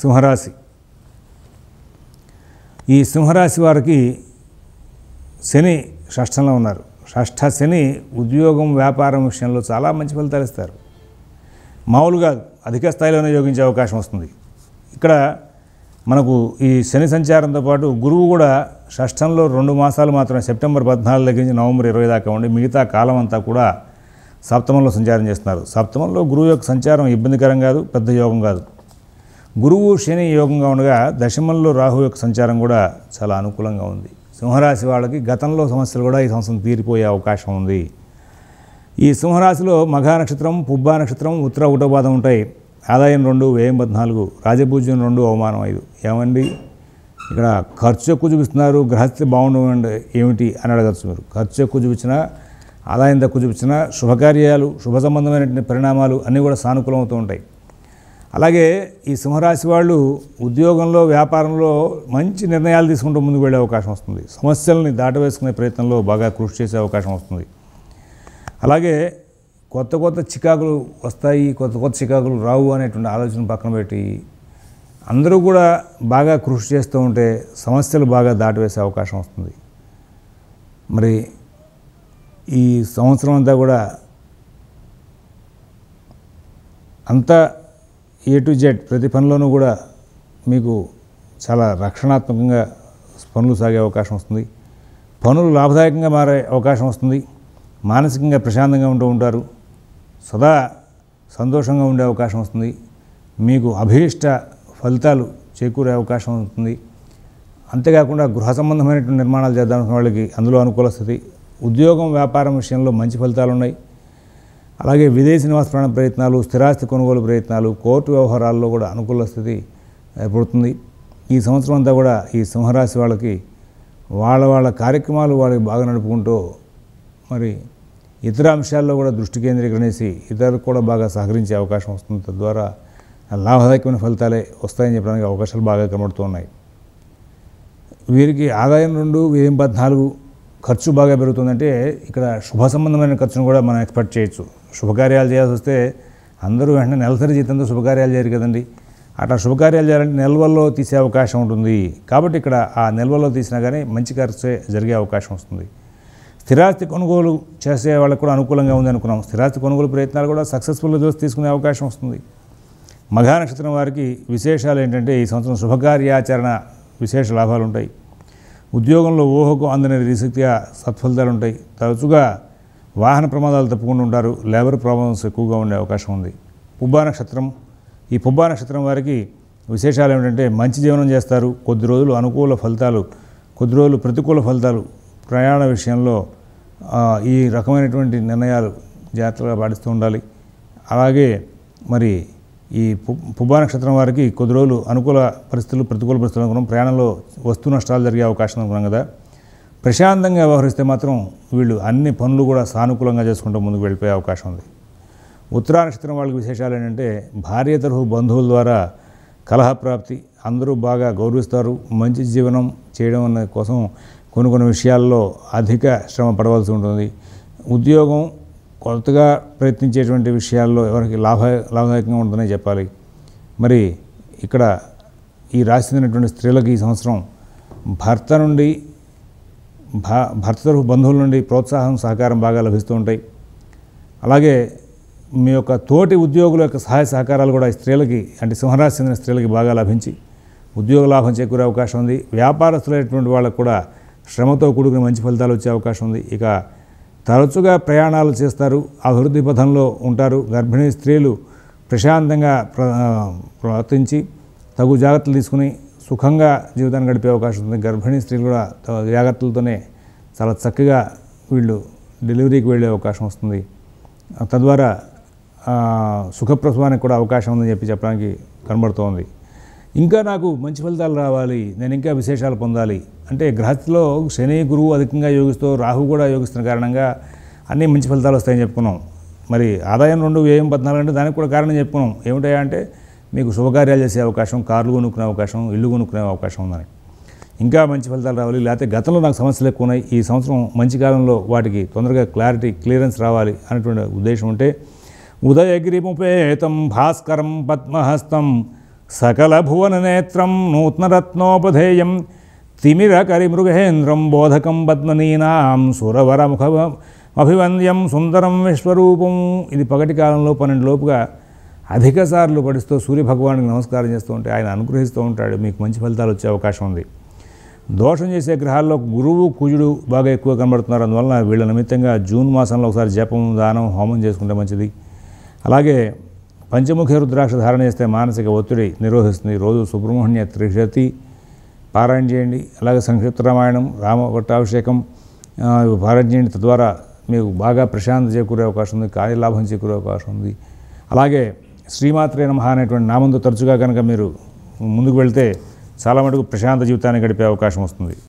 సింహరాశి ఈ సింహరాశి వారికి శని షష్టంలో ఉన్నారు షష్ఠ శని ఉద్యోగం వ్యాపారం విషయంలో చాలా మంచి ఫలితాలు ఇస్తారు మామూలుగా అధిక స్థాయిలోనే యోగించే అవకాశం వస్తుంది ఇక్కడ మనకు ఈ శని సంచారంతో పాటు గురువు కూడా షష్టంలో రెండు మాసాలు మాత్రమే సెప్టెంబర్ పద్నాలుగు దగ్గర నుంచి నవంబర్ ఇరవై దాకా ఉండి మిగతా కాలం అంతా కూడా సప్తమంలో సంచారం చేస్తున్నారు సప్తమంలో గురువు యొక్క సంచారం ఇబ్బందికరం కాదు పెద్ద యోగం కాదు గురువు శని యోగంగా ఉండగా దశమంలో రాహు యొక్క సంచారం కూడా చాలా అనుకూలంగా ఉంది సింహరాశి వాళ్ళకి గతంలో సమస్యలు కూడా ఈ సంవత్సరం తీరిపోయే అవకాశం ఉంది ఈ సింహరాశిలో మఘా నక్షత్రం పుబ్బా నక్షత్రం ఉత్తర ఉటపాదం ఉంటాయి ఆదాయం రెండు వ్యయం పద్నాలుగు రాజపూజ్యం రెండు అవమానం ఐదు ఏమండి ఇక్కడ ఖర్చు ఎక్కువ చూపిస్తున్నారు గ్రహస్థితి బాగుండవండి ఏమిటి అని అడగచ్చు మీరు ఖర్చు ఎక్కువ చూపించినా ఆదాయం తక్కువ చూపించినా శుభకార్యాలు శుభ సంబంధమైనటువంటి పరిణామాలు అన్నీ కూడా సానుకూలం అవుతూ ఉంటాయి అలాగే ఈ సింహరాశి వాళ్ళు ఉద్యోగంలో వ్యాపారంలో మంచి నిర్ణయాలు తీసుకుంటూ ముందుకు వెళ్ళే అవకాశం వస్తుంది సమస్యల్ని దాటవేసుకునే ప్రయత్నంలో బాగా కృషి చేసే అవకాశం వస్తుంది అలాగే కొత్త కొత్త చికాకులు వస్తాయి కొత్త కొత్త చికాకులు రావు అనేటువంటి ఆలోచన పక్కన పెట్టి అందరూ కూడా బాగా కృషి చేస్తూ ఉంటే సమస్యలు బాగా దాటవేసే అవకాశం వస్తుంది మరి ఈ సంవత్సరం అంతా కూడా అంతా ఏ టు జెడ్ ప్రతి పనిలోనూ కూడా మీకు చాలా రక్షణాత్మకంగా పనులు సాగే అవకాశం వస్తుంది పనులు లాభదాయకంగా మారే అవకాశం వస్తుంది మానసికంగా ప్రశాంతంగా ఉంటూ ఉంటారు సదా సంతోషంగా ఉండే అవకాశం వస్తుంది మీకు అభీష్ట ఫలితాలు చేకూరే అవకాశం ఉంటుంది అంతేకాకుండా గృహ సంబంధమైనటువంటి నిర్మాణాలు చేద్దాం వాళ్ళకి అందులో అనుకూల స్థితి ఉద్యోగం వ్యాపారం విషయంలో మంచి ఫలితాలు ఉన్నాయి అలాగే విదేశీ నివాస ప్రయత్నాలు స్థిరాస్తి కొనుగోలు ప్రయత్నాలు కోర్టు వ్యవహారాల్లో కూడా అనుకూల స్థితి ఏర్పడుతుంది ఈ సంవత్సరం అంతా కూడా ఈ సింహరాశి వాళ్ళకి వాళ్ళ వాళ్ళ కార్యక్రమాలు వాళ్ళకి బాగా నడుపుకుంటూ మరి ఇతర అంశాల్లో కూడా దృష్టి కేంద్రీకరణేసి ఇతరులకు కూడా బాగా సహకరించే అవకాశం వస్తుంది తద్వారా లాభదాయకమైన ఫలితాలే వస్తాయని చెప్పడానికి అవకాశాలు బాగా కనబడుతున్నాయి వీరికి ఆదాయం రెండు వ్యయం పద్నాలుగు ఖర్చు బాగా పెరుగుతుందంటే ఇక్కడ శుభ సంబంధమైన ఖర్చును కూడా మనం ఎక్స్పెక్ట్ చేయొచ్చు శుభకార్యాలు చేయాల్సి వస్తే అందరూ వెంటనే నెలసరి జీతంతో శుభకార్యాలు చేయరు కదండి అట్లా శుభకార్యాలు చేయాలంటే నిల్వల్లో తీసే అవకాశం ఉంటుంది కాబట్టి ఇక్కడ ఆ నిల్వల్లో తీసినా కానీ మంచి ఖర్చే జరిగే అవకాశం వస్తుంది స్థిరాస్తి కొనుగోలు చేసే వాళ్ళకి కూడా అనుకూలంగా ఉంది అనుకున్నాం స్థిరాస్తి కొనుగోలు ప్రయత్నాలు కూడా సక్సెస్ఫుల్గా చూసి తీసుకునే అవకాశం వస్తుంది మఘానక్షత్రం వారికి విశేషాలు ఏంటంటే ఈ సంవత్సరం శుభకార్యాచరణ విశేష లాభాలు ఉంటాయి ఉద్యోగంలో ఊహకు అందని రీసక్తిగా సత్ఫలితాలు ఉంటాయి తరచుగా వాహన ప్రమాదాలు తప్పుకుండా ఉంటారు లేబర్ ప్రాబ్లమ్స్ ఎక్కువగా ఉండే అవకాశం ఉంది పుబ్బా నక్షత్రం ఈ పుబ్బా నక్షత్రం వారికి విశేషాలు ఏమిటంటే మంచి జీవనం చేస్తారు కొద్ది రోజులు అనుకూల ఫలితాలు కొద్ది రోజులు ప్రతికూల ఫలితాలు ప్రయాణ విషయంలో ఈ రకమైనటువంటి నిర్ణయాలు జాగ్రత్తగా పాటిస్తూ ఉండాలి అలాగే మరి ఈ పుబ్బా నక్షత్రం వారికి కొద్ది రోజులు అనుకూల పరిస్థితులు ప్రతికూల పరిస్థితులు అనుకున్నాం ప్రయాణంలో వస్తు నష్టాలు జరిగే అవకాశం అనుకున్నాం కదా ప్రశాంతంగా వ్యవహరిస్తే మాత్రం వీళ్ళు అన్ని పనులు కూడా సానుకూలంగా చేసుకుంటూ ముందుకు వెళ్ళిపోయే అవకాశం ఉంది ఉత్తరా నక్షత్రం వాళ్ళకి విశేషాలు ఏంటంటే భార్య తరహు బంధువుల ద్వారా కలహప్రాప్తి అందరూ బాగా గౌరవిస్తారు మంచి జీవనం చేయడం అనే కోసం కొన్ని కొన్ని విషయాల్లో అధిక శ్రమ పడవలసి ఉంటుంది ఉద్యోగం కొత్తగా ప్రయత్నించేటువంటి విషయాల్లో ఎవరికి లాభ లాభదాయకంగా ఉంటుందని చెప్పాలి మరి ఇక్కడ ఈ రాసిందినటువంటి చెందినటువంటి స్త్రీలకు ఈ సంవత్సరం భర్త నుండి భా భర్త తరఫు బంధువుల నుండి ప్రోత్సాహం సహకారం బాగా లభిస్తూ ఉంటాయి అలాగే మీ యొక్క తోటి ఉద్యోగుల యొక్క సహాయ సహకారాలు కూడా స్త్రీలకి అంటే సింహరాశి చెందిన స్త్రీలకి బాగా లభించి ఉద్యోగ లాభం చేకూరే అవకాశం ఉంది వ్యాపారస్తులైనటువంటి వాళ్ళకు కూడా శ్రమతో కూడుకుని మంచి ఫలితాలు వచ్చే అవకాశం ఉంది ఇక తరచుగా ప్రయాణాలు చేస్తారు అభివృద్ధి పథంలో ఉంటారు గర్భిణీ స్త్రీలు ప్రశాంతంగా ప్రవర్తించి తగు జాగ్రత్తలు తీసుకుని సుఖంగా జీవితాన్ని గడిపే అవకాశం ఉంది గర్భిణీ స్త్రీలు కూడా జాగ్రత్తలతోనే చాలా చక్కగా వీళ్ళు డెలివరీకి వెళ్ళే అవకాశం వస్తుంది తద్వారా సుఖప్రసవానికి కూడా అవకాశం ఉందని చెప్పి చెప్పడానికి కనబడుతోంది ఇంకా నాకు మంచి ఫలితాలు రావాలి నేను ఇంకా విశేషాలు పొందాలి అంటే గ్రహస్థిలో శని గురువు అధికంగా యోగిస్తూ రాహు కూడా యోగిస్తున్న కారణంగా అన్నీ మంచి ఫలితాలు వస్తాయని చెప్పుకున్నాం మరి ఆదాయం రెండు వ్యయం పద్నాలుగు అంటే దానికి కూడా కారణం చెప్పుకున్నాం ఏమిటాయా అంటే మీకు శుభకార్యాలు చేసే అవకాశం కార్లు కొనుక్కునే అవకాశం ఇల్లు కొనుక్కునే అవకాశం ఉందని ఇంకా మంచి ఫలితాలు రావాలి లేకపోతే గతంలో నాకు సమస్యలు ఎక్కువ ఉన్నాయి ఈ సంవత్సరం మంచి కాలంలో వాటికి తొందరగా క్లారిటీ క్లియరెన్స్ రావాలి అనేటువంటి ఉద్దేశం ఉంటే ఉదయగిరిముపేతం భాస్కరం పద్మహస్తం సకల భువన సకలభువననేత్రం నూత్నరత్నోపధేయం మృగేంద్రం బోధకం పద్మనీనాం సురవరముఖ అభివంద్యం సుందరం విశ్వరూపం ఇది పగటి కాలంలో పన్నెండు లోపుగా అధిక సార్లు పడిస్తూ సూర్యభగవానికి నమస్కారం చేస్తూ ఉంటే ఆయన అనుగ్రహిస్తూ ఉంటాడు మీకు మంచి ఫలితాలు వచ్చే అవకాశం ఉంది దోషం చేసే గ్రహాల్లో గురువు కుజుడు బాగా ఎక్కువ కనబడుతున్నారు అందువలన వీళ్ళ నిమిత్తంగా జూన్ మాసంలో ఒకసారి జపం దానం హోమం చేసుకుంటే మంచిది అలాగే పంచముఖి రుద్రాక్ష ధారణ చేస్తే మానసిక ఒత్తిడి నిర్వహిస్తుంది రోజు సుబ్రహ్మణ్య త్రిశతి పారాయణ చేయండి అలాగే సంక్షిప్త రామాయణం రామ పట్టాభిషేకం పారాయణ చేయండి తద్వారా మీకు బాగా ప్రశాంతి చేకూరే అవకాశం ఉంది కార్యలాభం చేకూరే అవకాశం ఉంది అలాగే శ్రీమాత్రే నమ అనేటువంటి నామంతో తరచుగా కనుక మీరు ముందుకు వెళ్తే చాలా మటుకు ప్రశాంత జీవితాన్ని గడిపే అవకాశం వస్తుంది